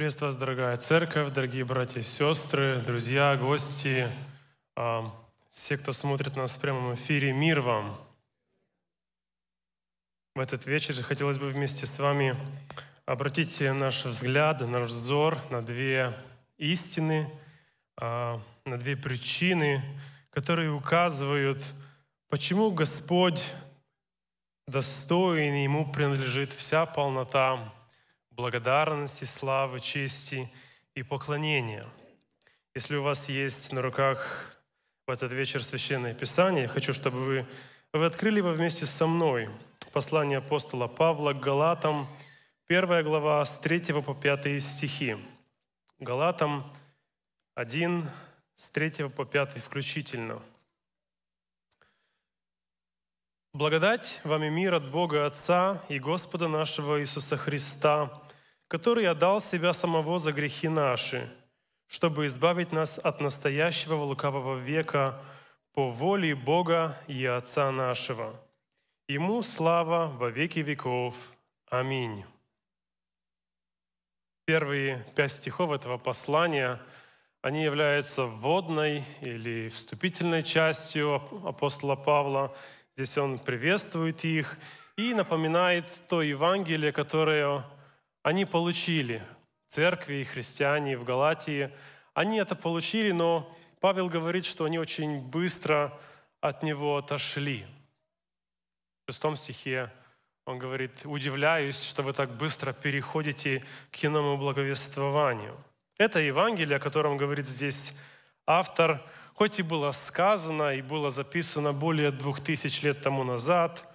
Приветствую вас, дорогая церковь, дорогие братья и сестры, друзья, гости, а, все, кто смотрит нас в прямом эфире, мир вам! В этот вечер же хотелось бы вместе с вами обратить наш взгляд, наш взор на две истины, а, на две причины, которые указывают, почему Господь достоин, Ему принадлежит вся полнота благодарности, славы, чести и поклонения. Если у вас есть на руках в этот вечер Священное Писание, я хочу, чтобы вы, вы открыли его вместе со мной. Послание апостола Павла к Галатам, первая глава с 3 по 5 стихи. Галатам 1, с 3 по 5 включительно. «Благодать вам и мир от Бога Отца и Господа нашего Иисуса Христа, который отдал себя самого за грехи наши, чтобы избавить нас от настоящего лукавого века по воле Бога и Отца нашего. Ему слава во веки веков. Аминь. Первые пять стихов этого послания, они являются вводной или вступительной частью апостола Павла. Здесь он приветствует их и напоминает то Евангелие, которое они получили, церкви и христиане в Галатии, они это получили, но Павел говорит, что они очень быстро от него отошли. В шестом стихе он говорит, «Удивляюсь, что вы так быстро переходите к иному благовествованию». Это Евангелие, о котором говорит здесь автор, хоть и было сказано и было записано более двух тысяч лет тому назад,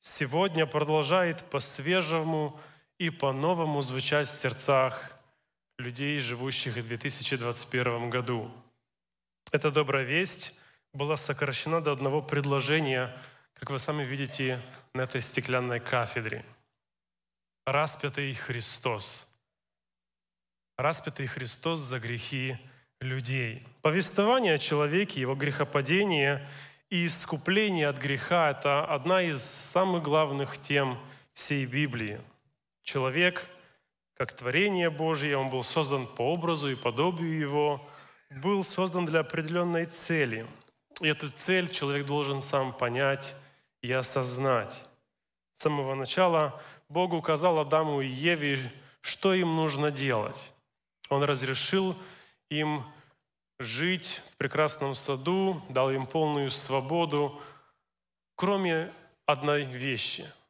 сегодня продолжает по-свежему и по-новому звучать в сердцах людей, живущих в 2021 году. Эта добрая весть была сокращена до одного предложения, как вы сами видите на этой стеклянной кафедре. Распятый Христос. Распятый Христос за грехи людей. Повествование о человеке, его грехопадение и искупление от греха — это одна из самых главных тем всей Библии — Человек, как творение Божье, он был создан по образу и подобию его, был создан для определенной цели. И эту цель человек должен сам понять и осознать. С самого начала Бог указал Адаму и Еве, что им нужно делать. Он разрешил им жить в прекрасном саду, дал им полную свободу, кроме одной вещи —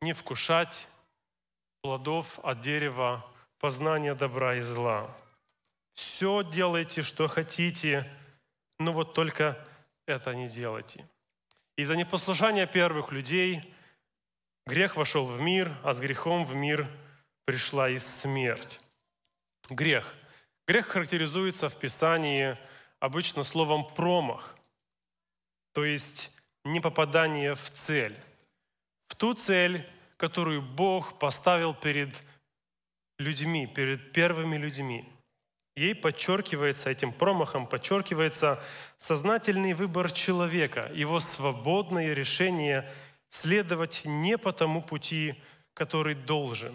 не вкушать плодов от дерева познания добра и зла. Все делайте, что хотите, но вот только это не делайте. Из-за непослушания первых людей грех вошел в мир, а с грехом в мир пришла и смерть. Грех. Грех характеризуется в Писании обычно словом «промах», то есть непопадание в цель в ту цель, которую Бог поставил перед людьми, перед первыми людьми. Ей подчеркивается, этим промахом подчеркивается сознательный выбор человека, его свободное решение следовать не по тому пути, который должен.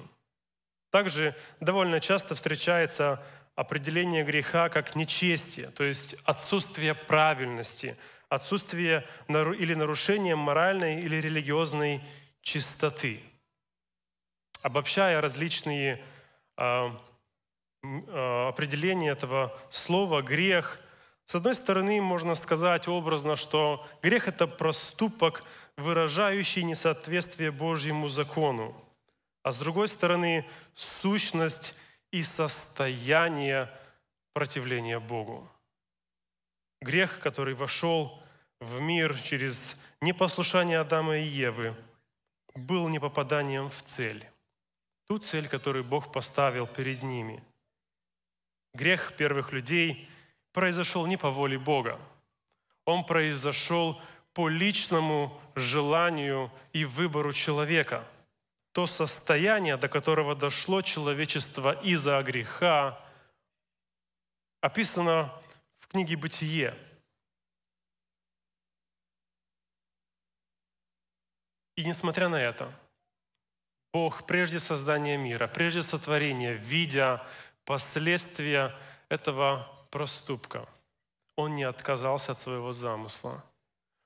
Также довольно часто встречается определение греха как нечестие, то есть отсутствие правильности, отсутствие или нарушение моральной или религиозной чистоты, обобщая различные а, а, определения этого слова «грех». С одной стороны, можно сказать образно, что грех – это проступок, выражающий несоответствие Божьему закону, а с другой стороны, сущность и состояние противления Богу. Грех, который вошел в мир через непослушание Адама и Евы – был не попаданием в цель, ту цель, которую Бог поставил перед ними. Грех первых людей произошел не по воле Бога. Он произошел по личному желанию и выбору человека. То состояние, до которого дошло человечество из-за греха, описано в книге «Бытие», И несмотря на это, Бог прежде создания мира, прежде сотворения, видя последствия этого проступка, Он не отказался от своего замысла.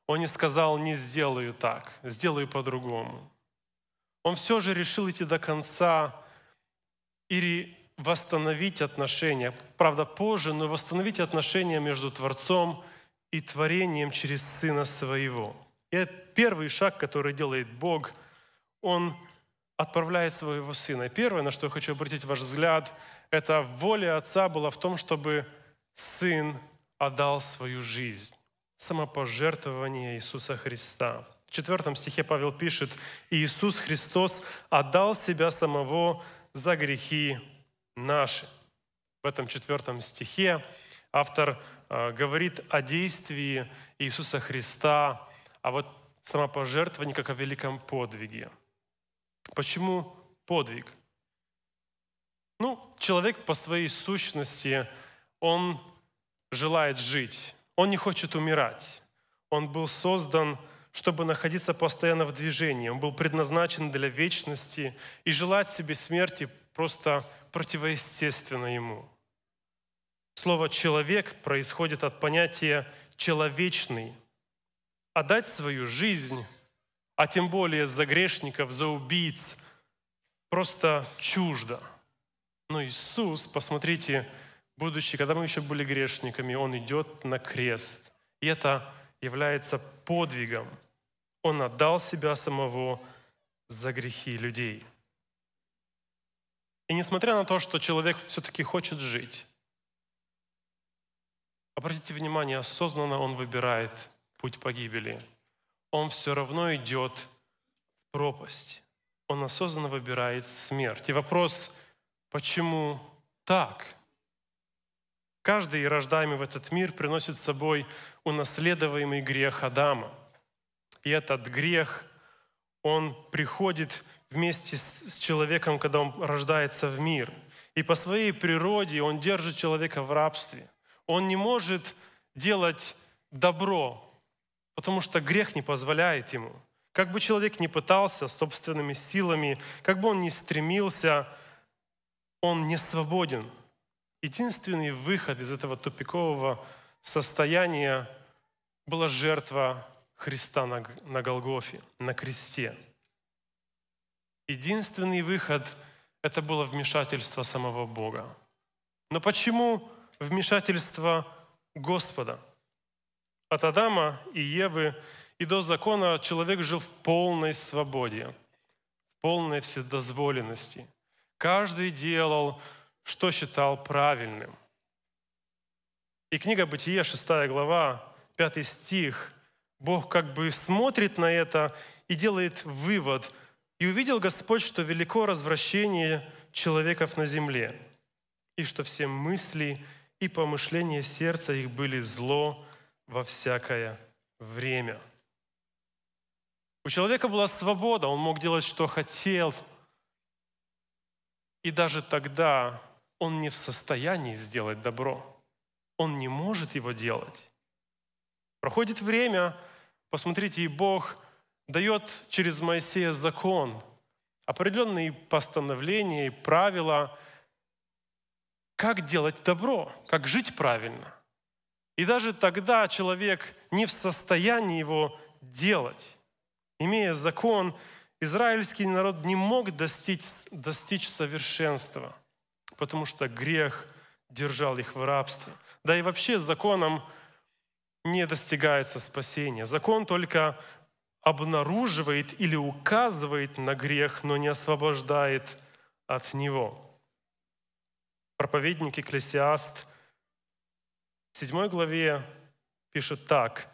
Он не сказал, не сделаю так, сделаю по-другому. Он все же решил идти до конца и восстановить отношения, правда позже, но восстановить отношения между Творцом и творением через Сына Своего – и первый шаг, который делает Бог, Он отправляет своего сына. И первое, на что я хочу обратить ваш взгляд, это воля отца была в том, чтобы сын отдал свою жизнь. Самопожертвование Иисуса Христа. В четвертом стихе Павел пишет, «Иисус Христос отдал себя самого за грехи наши». В этом четвертом стихе автор э, говорит о действии Иисуса Христа а вот самопожертвование как о великом подвиге. Почему подвиг? Ну, человек по своей сущности, он желает жить, он не хочет умирать. Он был создан, чтобы находиться постоянно в движении, он был предназначен для вечности, и желать себе смерти просто противоестественно ему. Слово «человек» происходит от понятия «человечный», отдать свою жизнь, а тем более за грешников, за убийц, просто чуждо. Но ну, Иисус, посмотрите, будучи, когда мы еще были грешниками, Он идет на крест. И это является подвигом. Он отдал себя самого за грехи людей. И несмотря на то, что человек все-таки хочет жить, обратите внимание, осознанно он выбирает путь погибели, он все равно идет в пропасть. Он осознанно выбирает смерть. И вопрос, почему так? Каждый рождаемый в этот мир приносит с собой унаследуемый грех Адама. И этот грех, он приходит вместе с человеком, когда он рождается в мир. И по своей природе он держит человека в рабстве. Он не может делать добро потому что грех не позволяет ему. Как бы человек ни пытался собственными силами, как бы он ни стремился, он не свободен. Единственный выход из этого тупикового состояния была жертва Христа на, на Голгофе, на кресте. Единственный выход — это было вмешательство самого Бога. Но почему вмешательство Господа — от Адама и Евы и до закона человек жил в полной свободе, в полной вседозволенности. Каждый делал, что считал правильным. И книга Бытие, 6 глава, 5 стих, Бог как бы смотрит на это и делает вывод. «И увидел Господь, что велико развращение человеков на земле, и что все мысли и помышления сердца их были зло во всякое время. У человека была свобода, он мог делать, что хотел. И даже тогда он не в состоянии сделать добро. Он не может его делать. Проходит время, посмотрите, и Бог дает через Моисея закон, определенные постановления и правила, как делать добро, как жить правильно. И даже тогда человек не в состоянии его делать. Имея закон, израильский народ не мог достичь, достичь совершенства, потому что грех держал их в рабстве. Да и вообще законом не достигается спасение. Закон только обнаруживает или указывает на грех, но не освобождает от него. Проповедник Экклесиаст – 7 главе пишет так.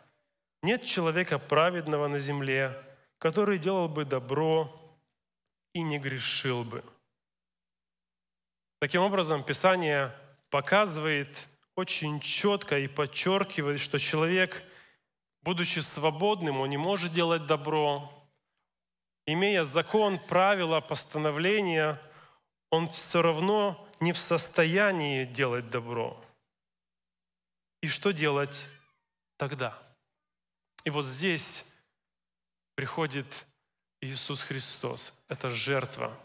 «Нет человека праведного на земле, который делал бы добро и не грешил бы». Таким образом, Писание показывает очень четко и подчеркивает, что человек, будучи свободным, он не может делать добро, имея закон, правила, постановления, он все равно не в состоянии делать добро – и что делать тогда. И вот здесь приходит Иисус Христос. Это жертва,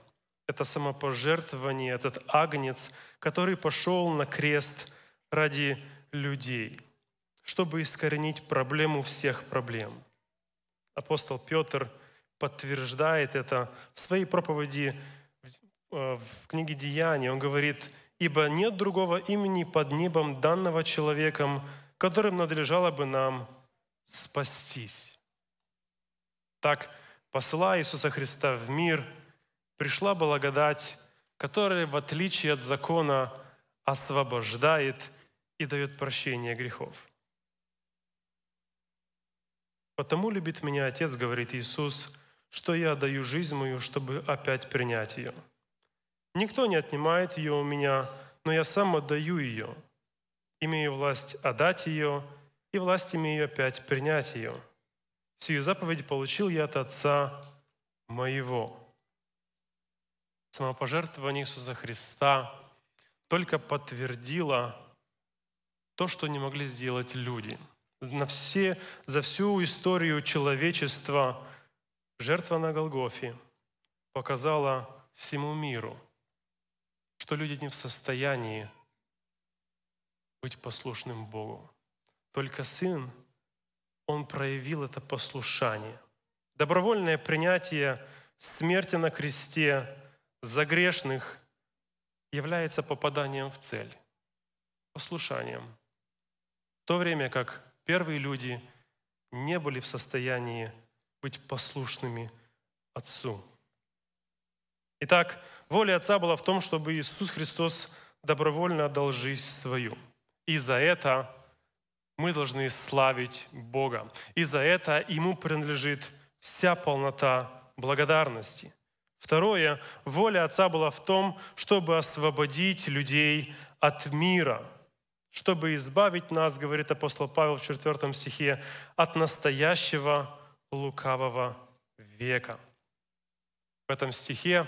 это самопожертвование, этот агнец, который пошел на крест ради людей, чтобы искоренить проблему всех проблем. Апостол Петр подтверждает это в своей проповеди э, в книге «Деяния». Он говорит, ибо нет другого имени под небом данного человеком, которым надлежало бы нам спастись. Так, посылая Иисуса Христа в мир, пришла благодать, которая, в отличие от закона, освобождает и дает прощение грехов. «Потому любит меня Отец, — говорит Иисус, — что я даю жизнь мою, чтобы опять принять ее». Никто не отнимает ее у меня, но я сам отдаю ее. Имею власть отдать ее, и власть имею опять принять ее. Сию заповедь получил я от Отца моего. Самопожертвование Иисуса Христа только подтвердило то, что не могли сделать люди. На все, за всю историю человечества жертва на Голгофе показала всему миру – что люди не в состоянии быть послушным Богу. Только Сын, Он проявил это послушание. Добровольное принятие смерти на кресте за грешных является попаданием в цель, послушанием. В то время как первые люди не были в состоянии быть послушными Отцу. Итак, Воля Отца была в том, чтобы Иисус Христос добровольно отдал жизнь свою. И за это мы должны славить Бога. И за это Ему принадлежит вся полнота благодарности. Второе, воля Отца была в том, чтобы освободить людей от мира, чтобы избавить нас, говорит апостол Павел в 4 стихе, от настоящего лукавого века. В этом стихе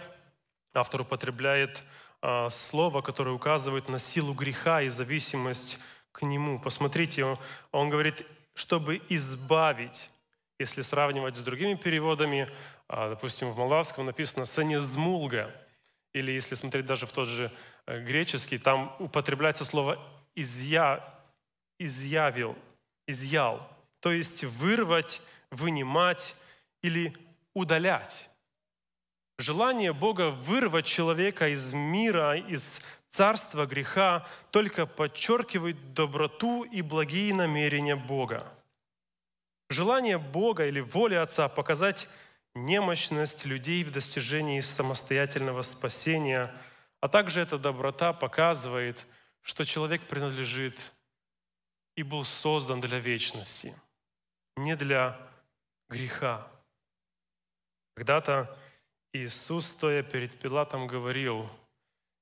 автор употребляет а, слово, которое указывает на силу греха и зависимость к нему. Посмотрите, он говорит, чтобы избавить, если сравнивать с другими переводами, а, допустим, в молдавском написано санезмулга, или если смотреть даже в тот же э, греческий, там употребляется слово «изъя», «изъявил», «изъял», то есть вырвать, вынимать или удалять. Желание Бога вырвать человека из мира, из царства греха, только подчеркивает доброту и благие намерения Бога. Желание Бога или воля Отца показать немощность людей в достижении самостоятельного спасения, а также эта доброта показывает, что человек принадлежит и был создан для вечности, не для греха. Когда-то Иисус, стоя перед Пилатом, говорил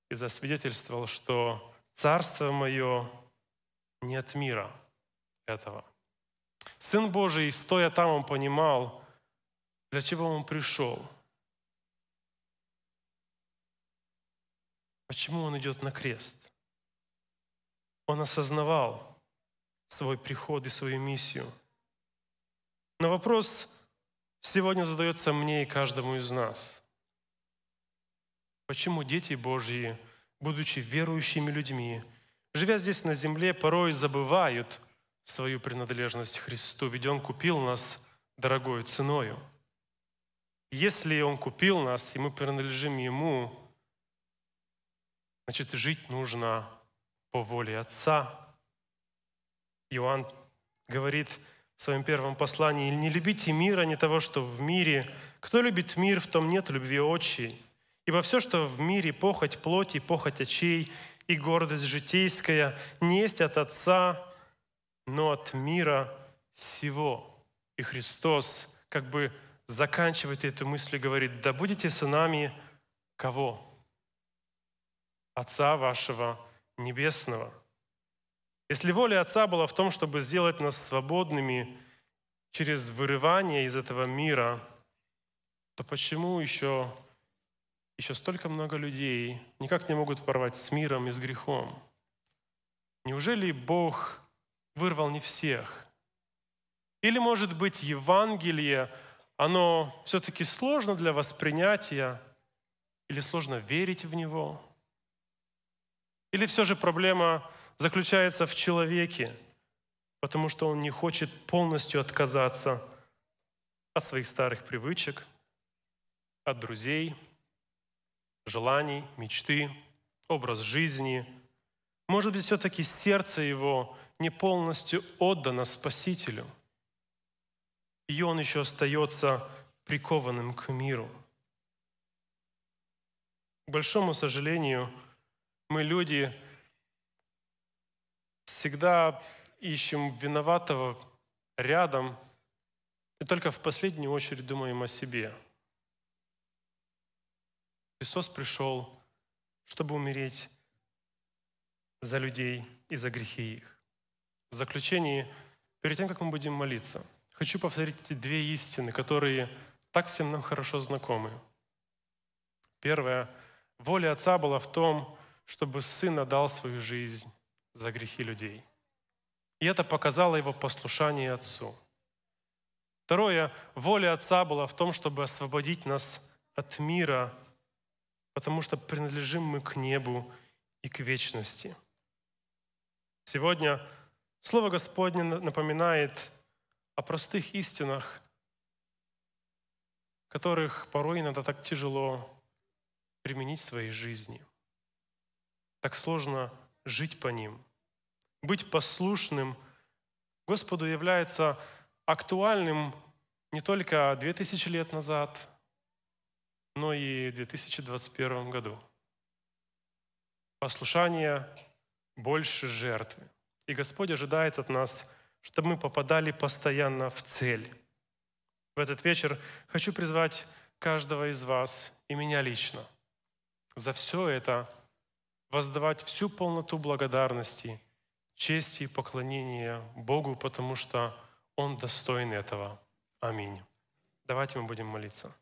и засвидетельствовал, что «Царство мое не от мира этого». Сын Божий, стоя там, он понимал, для чего он пришел. Почему он идет на крест? Он осознавал свой приход и свою миссию. На вопрос сегодня задается мне и каждому из нас. Почему дети Божьи, будучи верующими людьми, живя здесь на земле, порой забывают свою принадлежность Христу, ведь Он купил нас дорогой ценою. Если Он купил нас, и мы принадлежим Ему, значит, жить нужно по воле Отца. Иоанн говорит, в своем первом послании, «Не любите мира, не того, что в мире. Кто любит мир, в том нет любви отчей. Ибо все, что в мире, похоть плоти, похоть очей и гордость житейская, не есть от Отца, но от мира сего». И Христос как бы заканчивает эту мысль и говорит, «Да будете сынами кого? Отца вашего Небесного». Если воля Отца была в том, чтобы сделать нас свободными через вырывание из этого мира, то почему еще, еще столько много людей никак не могут порвать с миром и с грехом? Неужели Бог вырвал не всех? Или, может быть, Евангелие, оно все-таки сложно для воспринятия, или сложно верить в него? Или все же проблема заключается в человеке, потому что он не хочет полностью отказаться от своих старых привычек, от друзей, желаний, мечты, образ жизни. Может быть, все-таки сердце его не полностью отдано Спасителю, и он еще остается прикованным к миру. К большому сожалению, мы люди — всегда ищем виноватого рядом и только в последнюю очередь думаем о себе. Христос пришел, чтобы умереть за людей и за грехи их. В заключении, перед тем, как мы будем молиться, хочу повторить эти две истины, которые так всем нам хорошо знакомы. Первое. Воля Отца была в том, чтобы Сын отдал свою жизнь за грехи людей. И это показало его послушание Отцу. Второе, воля Отца была в том, чтобы освободить нас от мира, потому что принадлежим мы к небу и к вечности. Сегодня Слово Господне напоминает о простых истинах, которых порой иногда так тяжело применить в своей жизни. Так сложно жить по ним быть послушным Господу является актуальным не только 2000 лет назад, но и в 2021 году. Послушание больше жертвы. И Господь ожидает от нас, чтобы мы попадали постоянно в цель. В этот вечер хочу призвать каждого из вас и меня лично за все это воздавать всю полноту благодарности – чести и поклонения Богу, потому что Он достоин этого. Аминь. Давайте мы будем молиться.